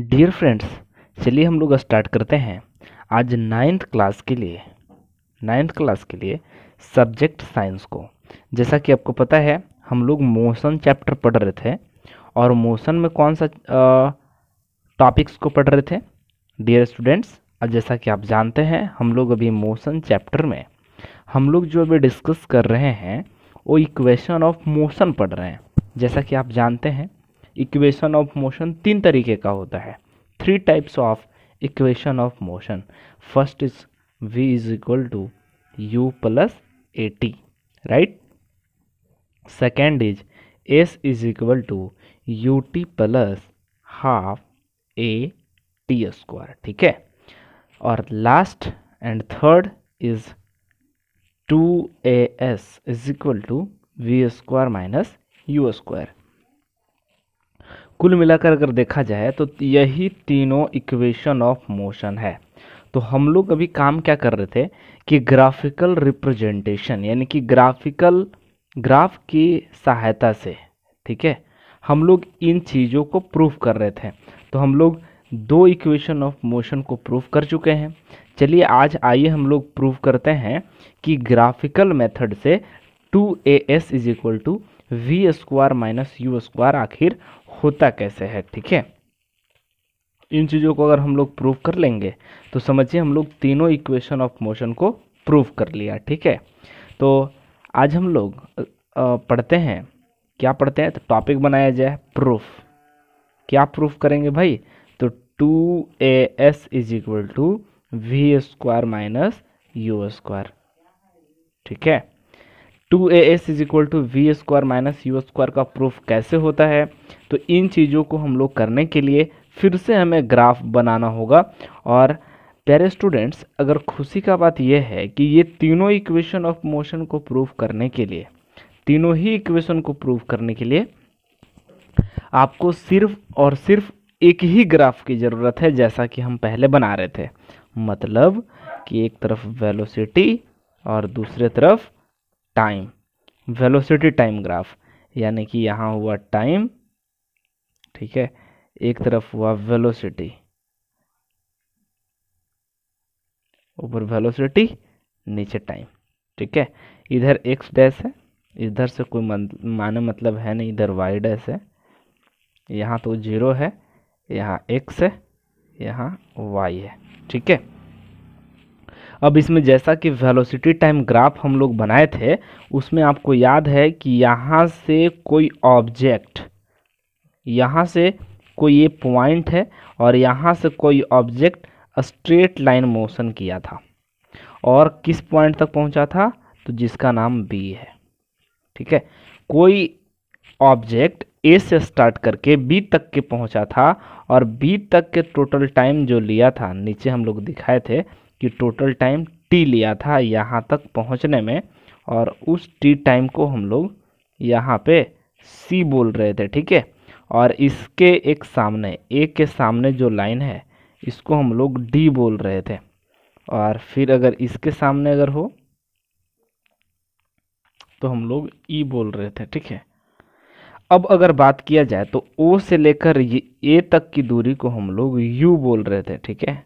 Dear friends चलिए हम लोग स्टार्ट करते हैं आज नाइन्थ क्लास के लिए नाइन्थ क्लास के लिए सब्जेक्ट साइंस को जैसा कि आपको पता है हम लोग मोशन चैप्टर पढ़ रहे थे और मोशन में कौन सा टॉपिक्स को पढ़ रहे थे डियर स्टूडेंट्स और जैसा कि आप जानते हैं हम लोग अभी मोशन चैप्टर में हम लोग जो अभी डिस्कस कर रहे हैं वो इक्वेशन ऑफ मोशन पढ़ रहे हैं जैसा कि आप जानते हैं इक्वेशन ऑफ मोशन तीन तरीके का होता है three types of equation of motion first is v is equal to u plus a t right second is s is equal to u t plus half a t square ठीक है और last and third is two a s is equal to v square minus u square कुल मिलाकर अगर देखा जाए तो यही तीनों इक्वेशन ऑफ मोशन है तो हम लोग अभी काम क्या कर रहे थे कि ग्राफिकल रिप्रेजेंटेशन यानी कि ग्राफिकल ग्राफ की सहायता से ठीक है हम लोग इन चीज़ों को प्रूफ कर रहे थे तो हम लोग दो इक्वेशन ऑफ मोशन को प्रूफ कर चुके हैं चलिए आज आइए हम लोग प्रूफ करते हैं कि ग्राफिकल मेथड से two a s is equal to v square minus u square आखिर होता कैसे है ठीक है इन चीज़ों को अगर हम लोग प्रूव कर लेंगे तो समझिए हम लोग तीनों इक्वेशन ऑफ मोशन को प्रूव कर लिया ठीक है तो आज हम लोग पढ़ते हैं क्या पढ़ते हैं तो टॉपिक बनाया जाए प्रूफ क्या प्रूफ करेंगे भाई तो two a s is equal to v square minus u square ठीक है two a s is equal to v square minus u square का प्रूफ कैसे होता है तो इन चीज़ों को हम लोग करने के लिए फिर से हमें ग्राफ बनाना होगा और प्यारे स्टूडेंट्स अगर खुशी का बात यह है कि ये तीनों इक्वेशन ऑफ मोशन को प्रूव करने के लिए तीनों ही इक्वेशन को प्रूव करने के लिए आपको सिर्फ और सिर्फ एक ही ग्राफ की ज़रूरत है जैसा कि हम पहले बना रहे थे मतलब कि एक तरफ वेलोसिटी और दूसरे तरफ टाइम वेलोसिटी टाइम ग्राफ यानी कि यहाँ हुआ टाइम ठीक है एक तरफ हुआ वेलोसिटी ऊपर वेलोसिटी नीचे टाइम ठीक है इधर एक्स डैश है इधर से कोई माने मतलब है नहीं इधर वाई डैश है यहाँ तो जीरो है यहाँ एक्स है यहाँ वाई है ठीक है अब इसमें जैसा कि वेलोसिटी टाइम ग्राफ हम लोग बनाए थे उसमें आपको याद है कि यहाँ से कोई ऑब्जेक्ट यहाँ से कोई ये पॉइंट है और यहाँ से कोई ऑब्जेक्ट स्ट्रेट लाइन मोशन किया था और किस पॉइंट तक पहुँचा था तो जिसका नाम बी है ठीक है कोई ऑब्जेक्ट ए से स्टार्ट करके बी तक के पहुंचा था और बी तक के टोटल टाइम जो लिया था नीचे हम लोग दिखाए थे कि टोटल टाइम टी लिया था यहाँ तक पहुँचने में और उस टी टाइम को हम लोग यहाँ पे सी बोल रहे थे ठीक है और इसके एक सामने ए के सामने जो लाइन है इसको हम लोग डी बोल रहे थे और फिर अगर इसके सामने अगर हो तो हम लोग ई e बोल रहे थे ठीक है अब अगर बात किया जाए तो ओ से लेकर ए तक की दूरी को हम लोग यू बोल रहे थे ठीक है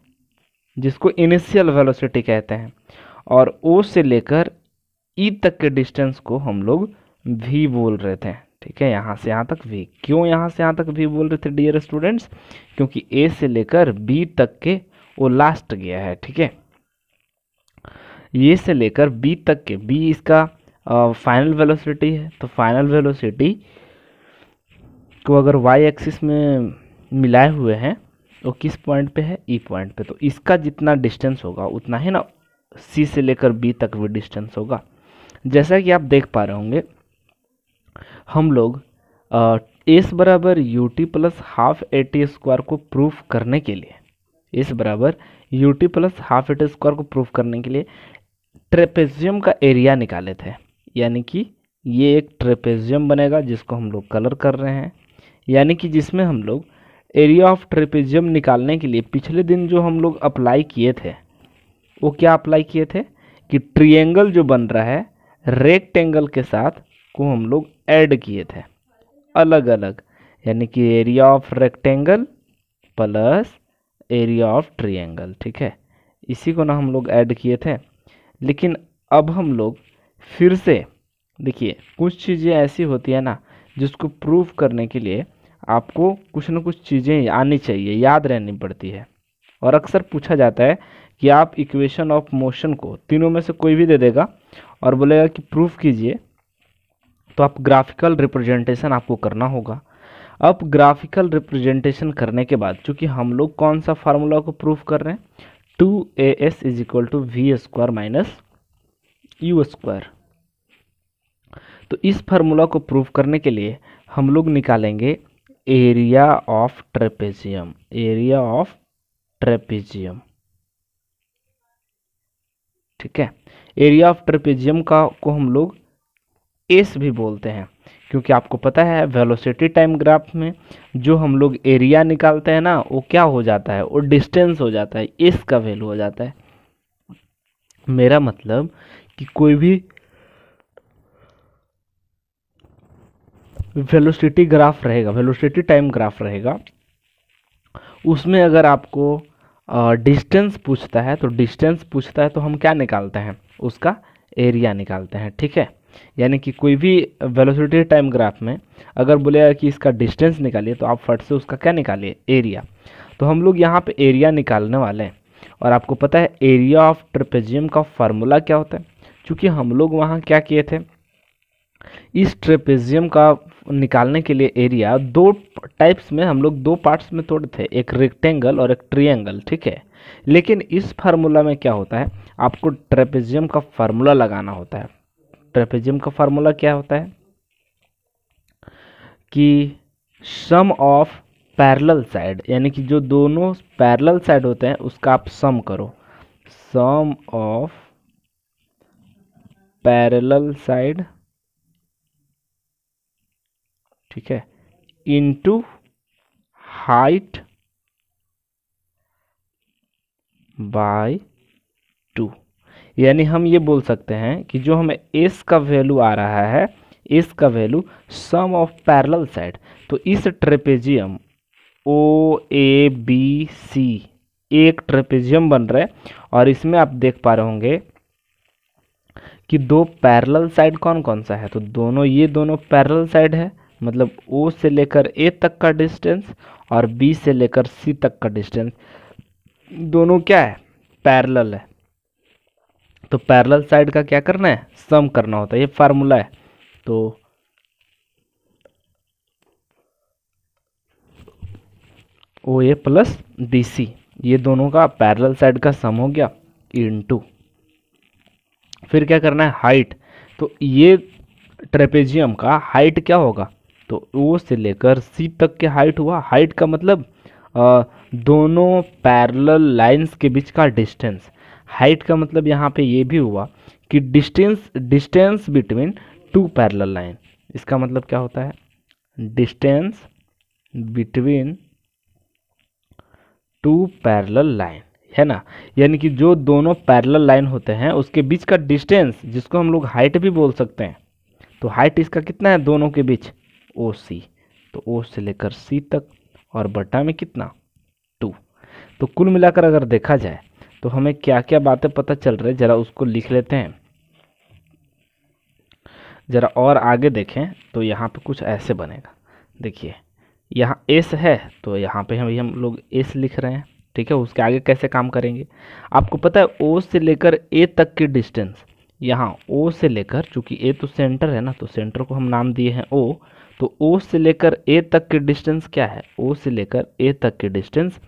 जिसको इनिशियल वेलोसिटी कहते हैं और ओ से लेकर ई e तक के डिस्टेंस को हम लोग वी बोल रहे थे ठीक है यहाँ से यहाँ तक वी क्यों यहाँ से यहाँ तक वी बोल रहे थे डियर स्टूडेंट्स क्योंकि ए से लेकर बी तक के वो लास्ट गया है ठीक है ये से लेकर बी तक के बी इसका फाइनल वेलोसिटी है तो फाइनल वेलोसिटी को अगर वाई एक्सिस में मिलाए हुए हैं वो किस पॉइंट पे है ई e पॉइंट पे तो इसका जितना डिस्टेंस होगा उतना ही ना सी से लेकर बी तक भी डिस्टेंस होगा जैसा कि आप देख पा रहे होंगे हम लोग एस बराबर u t plus half a t square को प्रूफ करने के लिए एस बराबर u t plus half a t square को प्रूफ करने के लिए ट्रेपेजियम का एरिया निकाले थे यानी कि ये एक ट्रेपेजियम बनेगा जिसको हम लोग कलर कर रहे हैं यानी कि जिसमें हम लोग एरिया ऑफ ट्रेपेजियम निकालने के लिए पिछले दिन जो हम लोग अप्लाई किए थे वो क्या अप्लाई किए थे कि ट्रिएंगल जो बन रहा है रेक्टेंगल के साथ को हम लोग ऐड किए थे अलग अलग यानी कि area of rectangle plus area of triangle ठीक है इसी को ना हम लोग ऐड किए थे लेकिन अब हम लोग फिर से देखिए कुछ चीज़ें ऐसी होती है ना जिसको प्रूफ करने के लिए आपको कुछ ना कुछ चीज़ें आनी चाहिए याद रहनी पड़ती है और अक्सर पूछा जाता है कि आप इक्वेशन ऑफ मोशन को तीनों में से कोई भी दे देगा और बोलेगा कि प्रूफ कीजिए तो आप ग्राफिकल रिप्रेजेंटेशन आपको करना होगा अब ग्राफिकल रिप्रेजेंटेशन करने के बाद चूँकि हम लोग कौन सा फार्मूला को प्रूफ कर रहे हैं two a s is equal to v square minus u square तो इस फार्मूला को प्रूफ करने के लिए हम लोग निकालेंगे area of trapezium area of trapezium ठीक है एरिया ऑफ ट्रेपेजियम का को हम लोग एस भी बोलते हैं क्योंकि आपको पता है वेलोसिटी टाइम ग्राफ में जो हम लोग एरिया निकालते हैं ना वो क्या हो जाता है वो डिस्टेंस हो जाता है एस का वैल्यू हो जाता है मेरा मतलब कि कोई भी वेलोसिटी ग्राफ रहेगा वेलोसिटी टाइम ग्राफ रहेगा उसमें अगर आपको डिस्टेंस पूछता है तो डिस्टेंस पूछता है तो हम क्या निकालते हैं उसका एरिया निकालते हैं ठीक है यानी कि कोई भी वेलोसिटी टाइम ग्राफ में अगर बोलेगा कि इसका डिस्टेंस निकालिए तो आप फट से उसका क्या निकालिए एरिया तो हम लोग यहाँ पे एरिया निकालने वाले हैं और आपको पता है एरिया ऑफ ट्रपेजियम का फार्मूला क्या होता है क्योंकि हम लोग वहाँ क्या किए थे इस ट्रेपेजियम का निकालने के लिए एरिया दो टाइप्स में हम लोग दो पार्ट्स में तोड़े थे एक रेक्टेंगल और एक ट्रीएंगल ठीक है लेकिन इस फार्मूला में क्या होता है आपको ट्रेपेजियम का फार्मूला लगाना होता है ट्रेपेजियम का फार्मूला क्या होता है कि सम ऑफ पैरेलल साइड यानी कि जो दोनों पैरेलल साइड होते हैं उसका आप सम करो सम ऑफ पैरेलल साइड ठीक है इनटू हाइट बाय टू यानी हम ये बोल सकते हैं कि जो हमें एस का वैल्यू आ रहा है एस का value sum of parallel side तो इस trapezium O A B C एक ट्रेपेजियम बन रहा है और इसमें आप देख पा रहे होंगे कि दो पैरेलल साइड कौन कौन सा है तो दोनों ये दोनों पैरेलल साइड है मतलब ओ से लेकर ए तक का डिस्टेंस और बी से लेकर सी तक का डिस्टेंस दोनों क्या है पैरेलल है तो पैरेलल साइड का क्या करना है सम करना होता है ये फार्मूला है तो ओ ए प्लस बी सी ये दोनों का पैरेलल साइड का सम हो गया इनटू फिर क्या करना है हाइट तो ये ट्रेपेजियम का हाइट क्या होगा तो ओ से लेकर सी तक के हाइट हुआ हाइट का मतलब आ, दोनों पैरेलल लाइंस के बीच का डिस्टेंस हाइट का मतलब यहाँ पे ये भी हुआ कि distance distance between two parallel line इसका मतलब क्या होता है distance between two parallel line है ना यानी कि जो दोनों पैरेलल लाइन होते हैं उसके बीच का डिस्टेंस जिसको हम लोग हाइट भी बोल सकते हैं तो हाइट इसका कितना है दोनों के बीच ओ सी तो ओ से लेकर सी तक और बटा में कितना टू तो कुल मिलाकर अगर देखा जाए तो हमें क्या क्या बातें पता चल रही है ज़रा उसको लिख लेते हैं ज़रा और आगे देखें तो यहाँ पे कुछ ऐसे बनेगा देखिए यहाँ एस है तो यहाँ पे हम हम लोग एस लिख रहे हैं ठीक है उसके आगे कैसे काम करेंगे आपको पता है ओ से लेकर ए तक की डिस्टेंस यहाँ ओ से लेकर चूँकि ए तो सेंटर है ना तो सेंटर को हम नाम दिए हैं ओ तो ओ से लेकर ए तक की डिस्टेंस क्या है ओ से लेकर ए तक की डिस्टेंस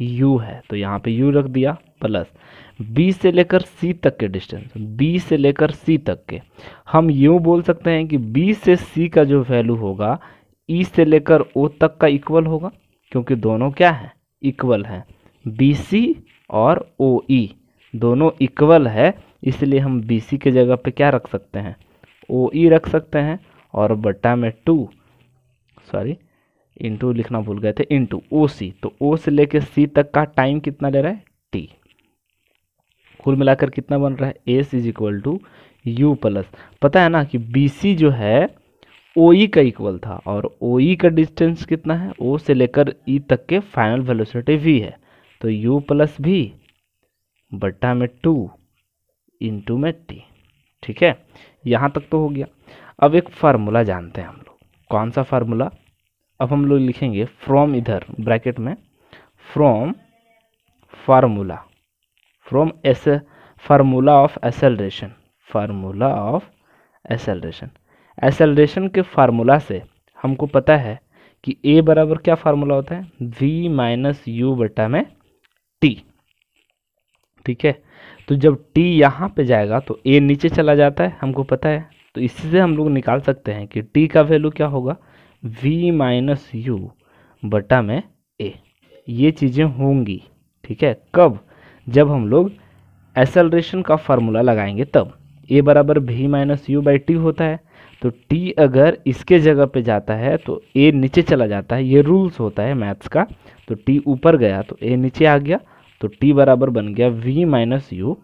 यू है तो यहाँ पे यू रख दिया प्लस बी से लेकर सी तक के डिस्टेंस बी से लेकर सी तक के हम यूँ बोल सकते हैं कि बी से सी का जो वैल्यू होगा ई e से लेकर ओ तक का इक्वल होगा क्योंकि दोनों क्या है इक्वल है बी सी और ओ ई e। दोनों इक्वल है इसलिए हम बी सी के जगह पे क्या रख सकते हैं ओ ई e रख सकते हैं और बट्टा में टू सॉरी इंटू लिखना भूल गए थे इंटू ओ सी तो ओ से लेके सी तक का टाइम कितना ले रहा है टी कुल मिलाकर कितना बन रहा है s is equal to u plus पता है ना कि बी सी जो है ओ ई e का इक्वल था और ओ ई e का डिस्टेंस कितना है ओ से लेकर ई e तक के फाइनल वेलोसिटी वी है तो यू प्लस भी बट्टा में टू इंटू में टी ठीक है यहाँ तक तो हो गया अब एक फार्मूला जानते हैं हम लोग कौन सा फार्मूला अब हम लोग लिखेंगे फ्रॉम इधर ब्रैकेट में from formula from s formula of acceleration formula of acceleration acceleration के फार्मूला से हमको पता है कि ए बराबर क्या फार्मूला होता है वी माइनस यू बटा में टी ठीक है तो जब टी यहाँ पे जाएगा तो ए नीचे चला जाता है हमको पता है तो इससे हम लोग निकाल सकते हैं कि टी का वैल्यू क्या होगा v माइनस यू बटा में ए ये चीज़ें होंगी ठीक है कब जब हम लोग एसलरेशन का फार्मूला लगाएंगे तब ए बराबर v minus u by t होता है तो टी अगर इसके जगह पे जाता है तो ए नीचे चला जाता है ये रूल्स होता है मैथ्स का तो टी ऊपर गया तो ए नीचे आ गया तो टी बराबर बन गया वी माइनस यू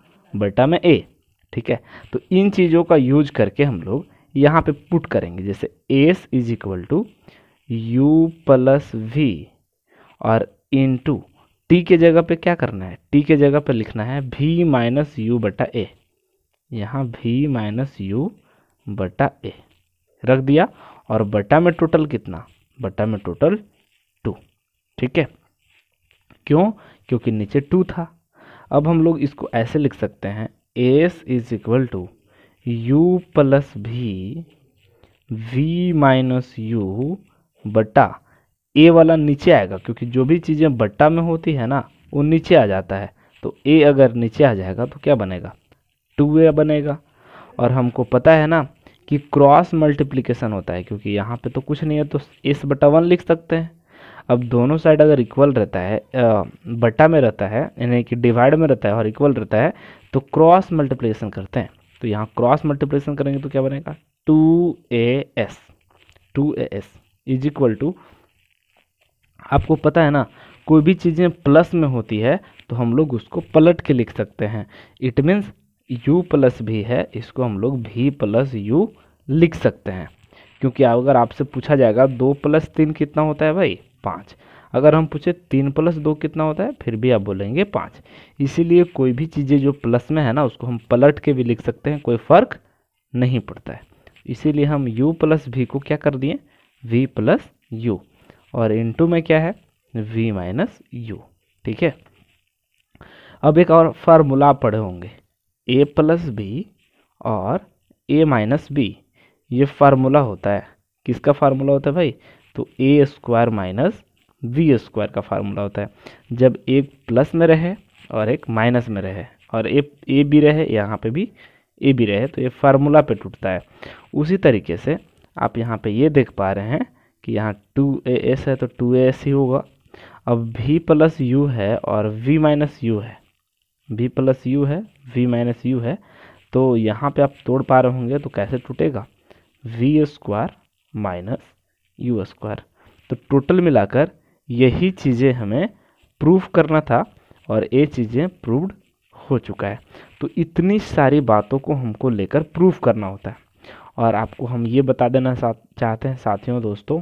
बटा में ए ठीक है तो इन चीज़ों का यूज करके हम लोग यहाँ पे पुट करेंगे जैसे s is equal to u plus v और इन टू टी के जगह पे क्या करना है टी के जगह पे लिखना है भी माइनस यू बटा ए यहाँ भी माइनस यू बटा ए रख दिया और बटा में टोटल कितना बटा में टोटल टू ठीक है क्यों क्योंकि नीचे टू था अब हम लोग इसको ऐसे लिख सकते हैं s is equal to u plus भी वी माइनस यू बटा ए वाला नीचे आएगा क्योंकि जो भी चीज़ें बट्टा में होती है ना वो नीचे आ जाता है तो ए अगर नीचे आ जाएगा तो क्या बनेगा टू ए बनेगा और हमको पता है ना कि क्रॉस मल्टीप्लिकेशन होता है क्योंकि यहाँ पे तो कुछ नहीं है तो एस बटा वन लिख सकते हैं अब दोनों साइड अगर इक्वल रहता है बट्टा में रहता है यानी कि डिवाइड में रहता है और इक्वल रहता है तो क्रॉस मल्टीप्लिकेशन करते हैं तो यहाँ क्रॉस मल्टीप्लिकेशन करेंगे तो क्या बनेगा two a s two a s is equal to आपको पता है ना कोई भी चीज़ें प्लस में होती है तो हम लोग उसको पलट के लिख सकते हैं इट मीन्स यू प्लस भी है इसको हम लोग भी प्लस यू लिख सकते हैं क्योंकि अगर आपसे पूछा जाएगा दो प्लस तीन कितना होता है भाई पाँच अगर हम पूछे तीन प्लस दो कितना होता है फिर भी आप बोलेंगे पाँच इसीलिए कोई भी चीज़ें जो प्लस में है ना उसको हम पलट के भी लिख सकते हैं कोई फ़र्क नहीं पड़ता है इसीलिए हम यू प्लस वी को क्या कर दिए वी प्लस यू और इनटू में क्या है वी माइनस यू ठीक है अब एक और फार्मूला पढ़े होंगे ए प्लस बी और ए माइनस बी ये फार्मूला होता है किसका फार्मूला होता है भाई तो a square minus v square का फार्मूला होता है जब एक प्लस में रहे और एक माइनस में रहे और ए ए भी रहे यहाँ पे भी ए भी रहे तो ये फार्मूला पे टूटता है उसी तरीके से आप यहाँ पे ये देख पा रहे हैं कि यहाँ टू ए एस है तो टू ए एस ही होगा अब वी प्लस यू है और वी माइनस यू है वी प्लस यू है वी माइनस यू है तो यहाँ पे आप तोड़ पा रहे होंगे तो कैसे टूटेगा v square minus u square तो टोटल मिलाकर यही चीज़ें हमें प्रूव करना था और ये चीज़ें प्रूव्ड हो चुका है तो इतनी सारी बातों को हमको लेकर प्रूफ करना होता है और आपको हम ये बता देना चाहते हैं साथियों दोस्तों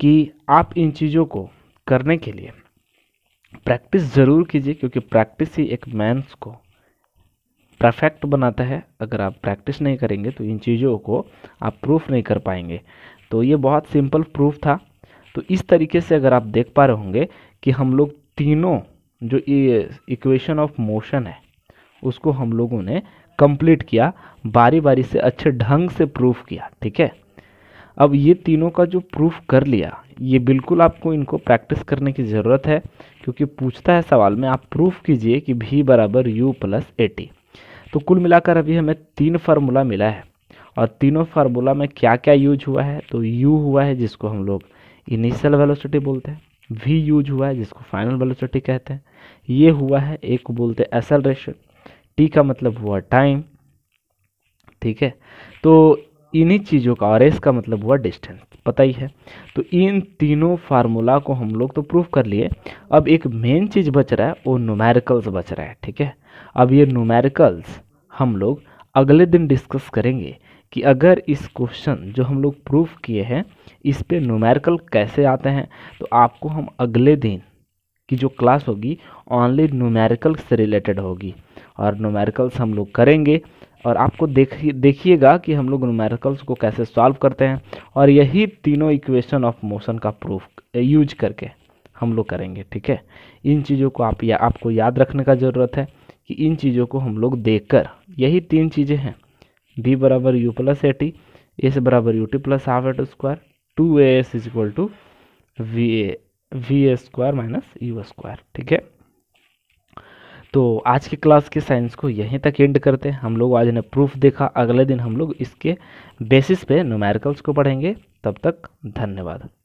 कि आप इन चीज़ों को करने के लिए प्रैक्टिस ज़रूर कीजिए क्योंकि प्रैक्टिस ही एक मैंस को परफेक्ट बनाता है अगर आप प्रैक्टिस नहीं करेंगे तो इन चीज़ों को आप प्रूफ नहीं कर पाएंगे तो ये बहुत सिंपल प्रूफ था तो इस तरीके से अगर आप देख पा रहे होंगे कि हम लोग तीनों जो इक्वेशन ऑफ मोशन है उसको हम लोगों ने कंप्लीट किया बारी बारी से अच्छे ढंग से प्रूफ किया ठीक है अब ये तीनों का जो प्रूफ कर लिया ये बिल्कुल आपको इनको प्रैक्टिस करने की ज़रूरत है क्योंकि पूछता है सवाल में आप प्रूफ कीजिए कि भी बराबर यू प्लस टी तो कुल मिलाकर अभी हमें तीन फार्मूला मिला है और तीनों फार्मूला में क्या क्या यूज हुआ है तो यू हुआ है जिसको हम लोग इनिशियल वेलोसिटी बोलते हैं वी यूज हुआ है जिसको फाइनल वेलोसिटी कहते हैं ये हुआ है एक को बोलते हैं एसलरेशन टी का मतलब हुआ टाइम ठीक है तो इन्हीं चीज़ों का और एस का मतलब हुआ डिस्टेंस पता ही है तो इन तीनों फार्मूला को हम लोग तो प्रूव कर लिए अब एक मेन चीज़ बच रहा है वो नोमेरिकल्स बच रहा है ठीक है अब ये नोमेरिकल्स हम लोग अगले दिन डिस्कस करेंगे कि अगर इस क्वेश्चन जो हम लोग प्रूफ किए हैं इस पर नोमेरिकल कैसे आते हैं तो आपको हम अगले दिन की जो क्लास होगी ऑनली नोमेरिकल से रिलेटेड होगी और नोमेरिकल्स हम लोग करेंगे और आपको देखिए देखिएगा कि हम लोग नोमेरिकल्स को कैसे सॉल्व करते हैं और यही तीनों इक्वेशन ऑफ मोशन का प्रूफ यूज करके हम लोग करेंगे ठीक है इन चीज़ों को आप या आपको याद रखने का ज़रूरत है कि इन चीज़ों को हम लोग देख यही तीन चीज़ें हैं बी बराबर u plus a t a से बराबर u t plus half two square two a s is equal to v a v a square minus u square ठीक है तो आज की क्लास के साइंस को यहीं तक एंड करते हैं हम लोग आज ने प्रूफ देखा अगले दिन हम लोग इसके बेसिस पे न्यूमेरिकल्स को पढ़ेंगे तब तक धन्यवाद